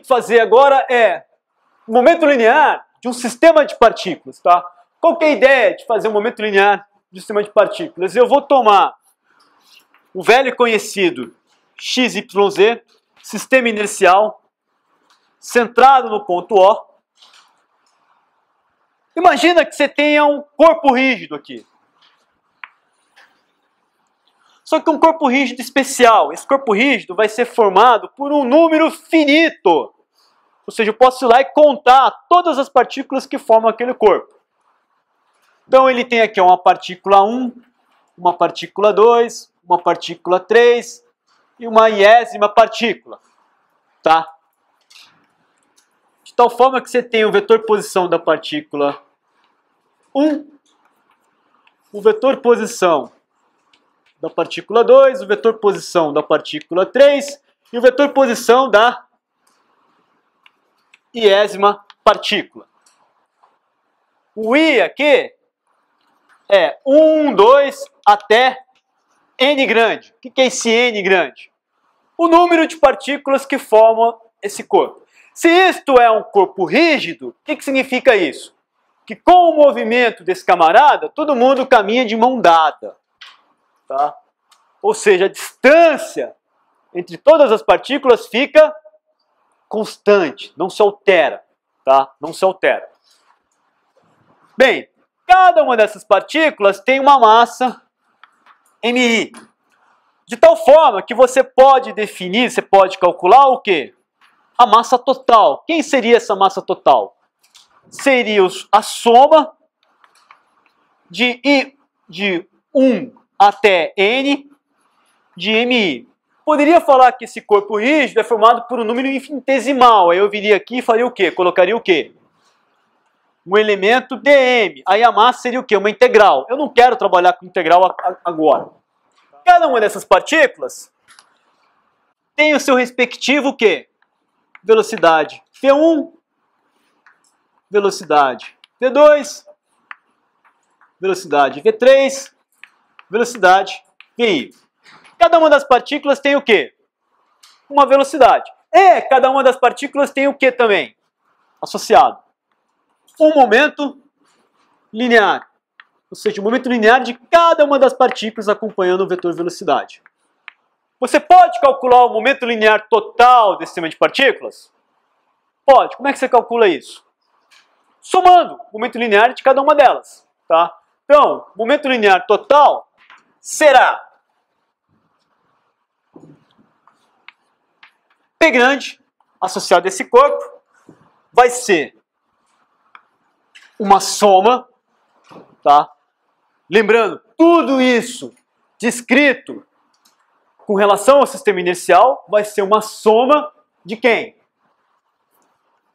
que fazer agora é momento linear de um sistema de partículas, tá? Qual que é a ideia de fazer um momento linear de um sistema de partículas? Eu vou tomar o velho conhecido XYZ, sistema inercial, centrado no ponto O. Imagina que você tenha um corpo rígido aqui. Só que um corpo rígido especial. Esse corpo rígido vai ser formado por um número finito. Ou seja, eu posso ir lá e contar todas as partículas que formam aquele corpo. Então ele tem aqui uma partícula 1, uma partícula 2, uma partícula 3 e uma iésima partícula. Tá? De tal forma que você tem o vetor posição da partícula 1, o vetor posição da partícula 2, o vetor posição da partícula 3 e o vetor posição da iésima partícula. O i aqui é 1, 2 até n grande. O que é esse n grande? O número de partículas que formam esse corpo. Se isto é um corpo rígido, o que, que significa isso? Que com o movimento desse camarada, todo mundo caminha de mão dada. Tá? Ou seja, a distância entre todas as partículas fica constante, não se altera. Tá? Não se altera. Bem, cada uma dessas partículas tem uma massa MI. De tal forma que você pode definir, você pode calcular o quê? A massa total. Quem seria essa massa total? Seria a soma de, I, de um até N de MI. Poderia falar que esse corpo rígido é formado por um número infinitesimal. Aí eu viria aqui e faria o quê? Colocaria o quê? Um elemento dm. Aí a massa seria o quê? Uma integral. Eu não quero trabalhar com integral agora. Cada uma dessas partículas tem o seu respectivo quê? Velocidade v1, velocidade v2, velocidade v3, velocidade VI. Cada uma das partículas tem o quê? Uma velocidade. É, cada uma das partículas tem o quê também? Associado. Um momento linear. Ou seja, o um momento linear de cada uma das partículas acompanhando o vetor velocidade. Você pode calcular o momento linear total desse sistema de partículas? Pode. Como é que você calcula isso? Somando o momento linear de cada uma delas. Tá? Então, momento linear total será P grande associado a esse corpo vai ser uma soma, tá? Lembrando, tudo isso descrito com relação ao sistema inercial vai ser uma soma de quem?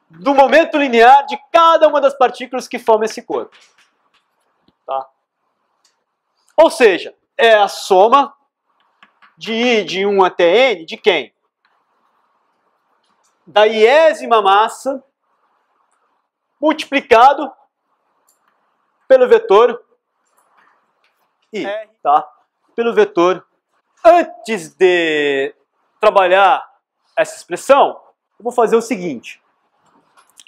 Do momento linear de cada uma das partículas que formam esse corpo. Tá? Ou seja, é a soma de i de 1 até n de quem? Da iésima massa multiplicado pelo vetor i, tá? Pelo vetor. Antes de trabalhar essa expressão, eu vou fazer o seguinte.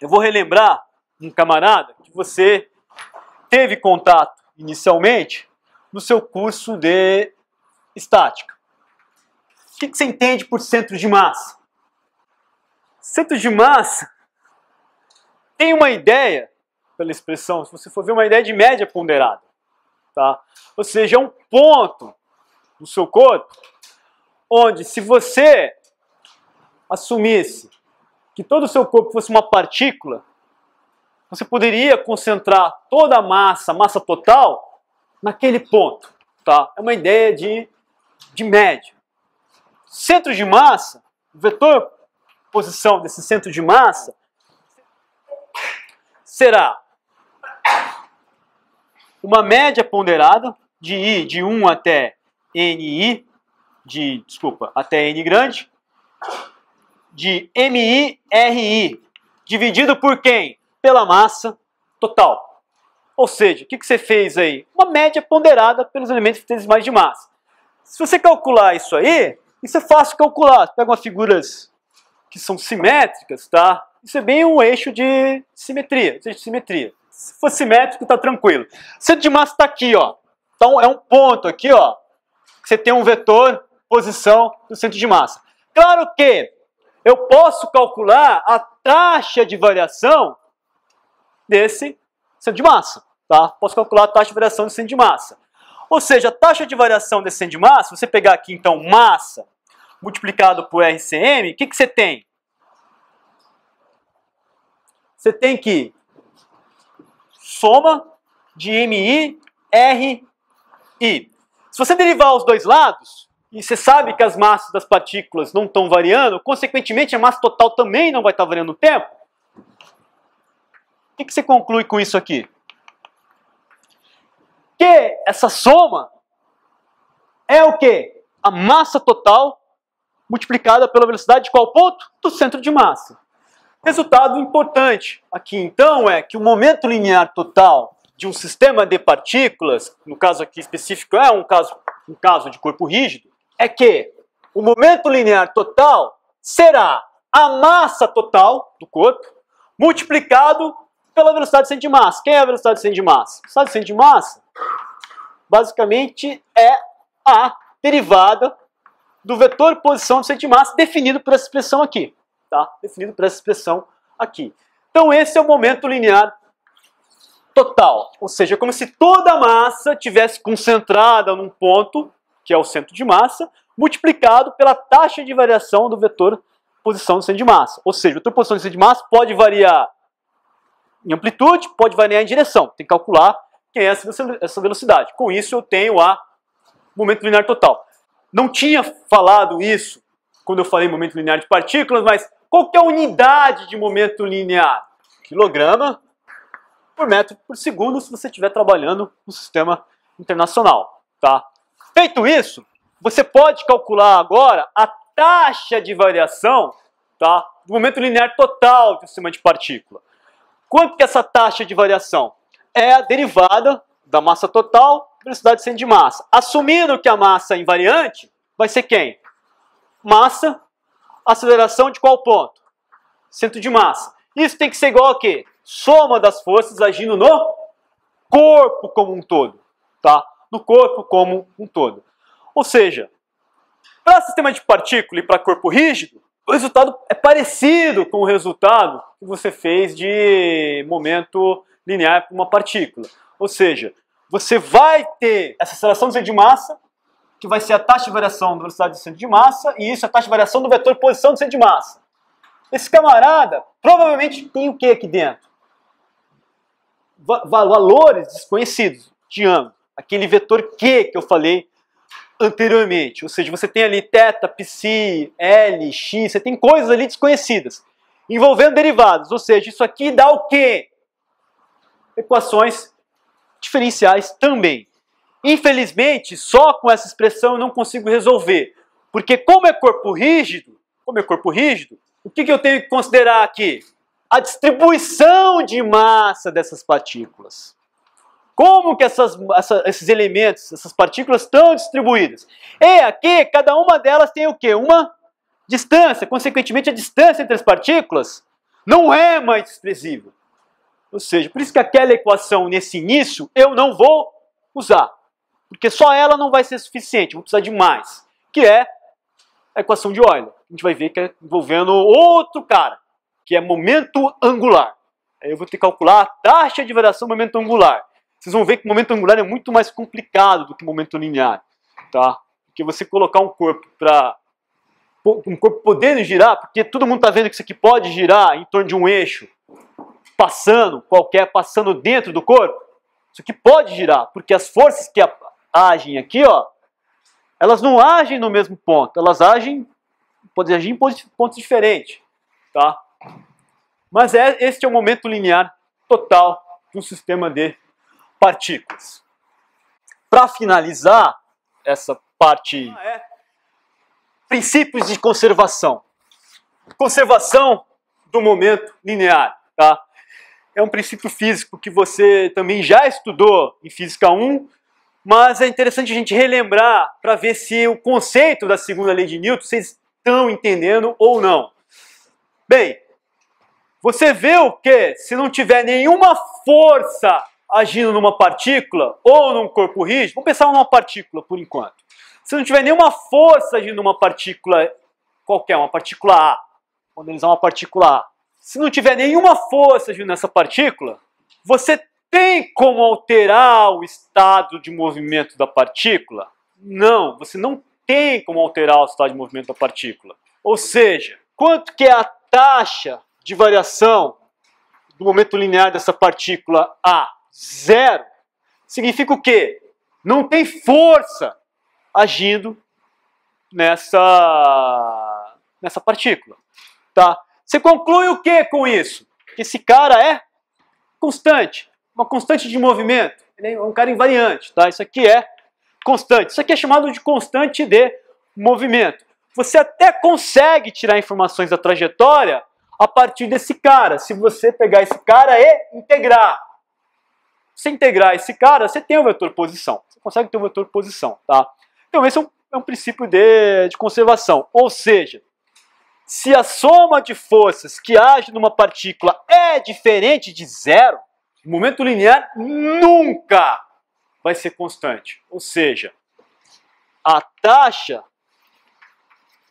Eu vou relembrar um camarada que você teve contato inicialmente no seu curso de estática. O que, você entende por centro de massa? Centro de massa tem uma ideia, pela expressão, se você for ver, uma ideia de média ponderada. Tá? Ou seja, é um ponto no seu corpo onde, se você assumisse que todo o seu corpo fosse uma partícula, você poderia concentrar toda a massa, massa total, naquele ponto. Tá? É uma ideia de, de média. Centro de massa, o vetor posição desse centro de massa será uma média ponderada de i de 1 até ni, de, desculpa, até n grande, de mi, ri, dividido por quem? Pela massa total. Ou seja, o que, você fez aí? Uma média ponderada pelos elementos mais de massa. Se você calcular isso aí, isso é fácil calcular. Você pega umas figuras que são simétricas, tá? Isso é bem um eixo de simetria, de simetria. Se for simétrico, tá tranquilo. O centro de massa está aqui, ó. Então é um ponto aqui, ó. você tem um vetor, posição do centro de massa. Claro que eu posso calcular a taxa de variação desse centro de massa. Tá? Posso calcular a taxa de variação de centro de massa. Ou seja, a taxa de variação desse centro de massa, você pegar aqui então massa multiplicado por RCM, o que, que você tem? Você tem que soma de MI, RI. Se você derivar os dois lados, e você sabe que as massas das partículas não estão variando, consequentemente a massa total também não vai estar variando o tempo, o que, que você conclui com isso aqui? que essa soma é o que? A massa total multiplicada pela velocidade de qual ponto? Do centro de massa. Resultado importante aqui então é que o momento linear total de um sistema de partículas, no caso aqui específico é um caso, um caso de corpo rígido, é que o momento linear total será a massa total do corpo multiplicado pela velocidade de centro de massa. Quem é a velocidade de centro de massa? A velocidade de centro de massa, basicamente, é a derivada do vetor posição de centro de massa definido por essa expressão aqui. Tá? Definido por essa expressão aqui. Então esse é o momento linear total. Ou seja, é como se toda a massa tivesse concentrada num ponto, que é o centro de massa, multiplicado pela taxa de variação do vetor posição do centro de massa. Ou seja, o vetor posição do centro de massa pode variar em amplitude, pode variar em direção. Tem que calcular quem é essa velocidade. Com isso eu tenho a momento linear total. Não tinha falado isso quando eu falei momento linear de partículas, mas qual que é a unidade de momento linear? Quilograma por metro por segundo se você estiver trabalhando no sistema internacional. Tá? Feito isso, você pode calcular agora a taxa de variação tá, do momento linear total do sistema de partícula. Quanto que é essa taxa de variação? É a derivada da massa total, velocidade de centro de massa. Assumindo que a massa é invariante, vai ser quem? Massa, aceleração de qual ponto? Centro de massa. Isso tem que ser igual a quê? Soma das forças agindo no corpo como um todo. Tá? No corpo como um todo. Ou seja, para sistema de partícula e para corpo rígido, o resultado é parecido com o resultado que você fez de momento linear para uma partícula. Ou seja, você vai ter essa aceleração do centro de massa, que vai ser a taxa de variação da velocidade do centro de massa, e isso é a taxa de variação do vetor posição do centro de massa. Esse camarada provavelmente tem o que aqui dentro? Va valores desconhecidos de ângulo. Aquele vetor Q que eu falei anteriormente. Ou seja, você tem ali θ, psi, L, x, você tem coisas ali desconhecidas. Envolvendo derivadas, ou seja, isso aqui dá o quê? Equações diferenciais também. Infelizmente, só com essa expressão eu não consigo resolver. Porque como é corpo rígido, como é corpo rígido, o que, que eu tenho que considerar aqui? A distribuição de massa dessas partículas. Como que essas, essa, esses elementos, essas partículas estão distribuídas? E aqui, cada uma delas tem o quê? Uma distância. Consequentemente, a distância entre as partículas não é mais desprezível. Ou seja, por isso que aquela equação nesse início eu não vou usar. Porque só ela não vai ser suficiente, vou precisar de mais. Que é a equação de Euler. A gente vai ver que é envolvendo outro cara, que é momento angular. Aí eu vou ter que calcular a taxa de variação do momento angular. Vocês vão ver que o momento angular é muito mais complicado do que o momento linear, tá? Porque você colocar um corpo para um corpo podendo girar, porque todo mundo está vendo que isso aqui pode girar em torno de um eixo, passando qualquer, passando dentro do corpo, isso aqui pode girar, porque as forças que agem aqui, ó, elas não agem no mesmo ponto, elas agem, podem agir em pontos diferentes, tá? Mas é, este é o momento linear total de um sistema de partículas. Para finalizar essa parte, ah, é. princípios de conservação. Conservação do momento linear, tá? É um princípio físico que você também já estudou em Física 1, mas é interessante a gente relembrar para ver se o conceito da segunda lei de Newton vocês estão entendendo ou não. Bem, você vê o que se não tiver nenhuma força agindo numa partícula ou num corpo rígido, vamos pensar numa partícula por enquanto. Se não tiver nenhuma força agindo numa partícula qualquer, uma partícula A, vamos analisar uma partícula A. Se não tiver nenhuma força agindo nessa partícula, você tem como alterar o estado de movimento da partícula? Não, você não tem como alterar o estado de movimento da partícula. Ou seja, quanto que é a taxa de variação do momento linear dessa partícula A? Zero. Significa o quê? Não tem força agindo nessa, nessa partícula. Tá? Você conclui o que com isso? Que esse cara é constante, uma constante de movimento. Ele é um cara invariante. Tá? Isso aqui é constante. Isso aqui é chamado de constante de movimento. Você até consegue tirar informações da trajetória a partir desse cara, se você pegar esse cara e integrar você integrar esse cara, você tem o um vetor posição. Você consegue ter o um vetor posição, tá? Então esse é um, é um princípio de, de conservação. Ou seja, se a soma de forças que age numa partícula é diferente de zero, o momento linear nunca vai ser constante. Ou seja, a taxa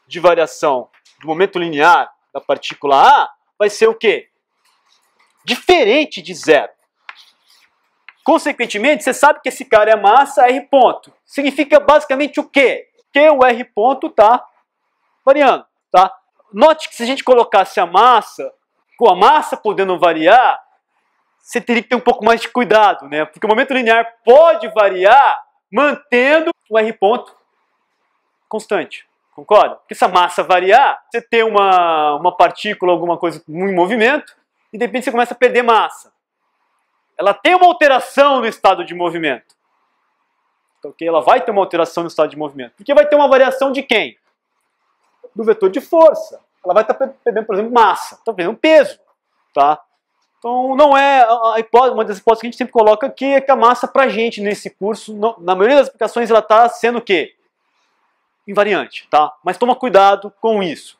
de variação do momento linear da partícula A vai ser o quê? Diferente de zero. Consequentemente, você sabe que esse cara é massa R ponto. Significa basicamente o quê? Que o R ponto está variando, tá? Note que se a gente colocasse a massa, com a massa podendo variar, você teria que ter um pouco mais de cuidado, né? Porque o momento linear pode variar mantendo o R ponto constante. Concorda? Porque se a massa variar, você tem uma, uma partícula, alguma coisa em movimento, e de repente você começa a perder massa ela tem uma alteração no estado de movimento. Então, okay? Ela vai ter uma alteração no estado de movimento. Porque vai ter uma variação de quem? Do vetor de força. Ela vai estar perdendo, por exemplo, massa, está perdendo peso. Tá? Então, não é hipótese, uma das hipóteses que a gente sempre coloca aqui é que a massa para a gente nesse curso, não, na maioria das aplicações, ela está sendo o quê? Invariante, tá? Mas toma cuidado com isso.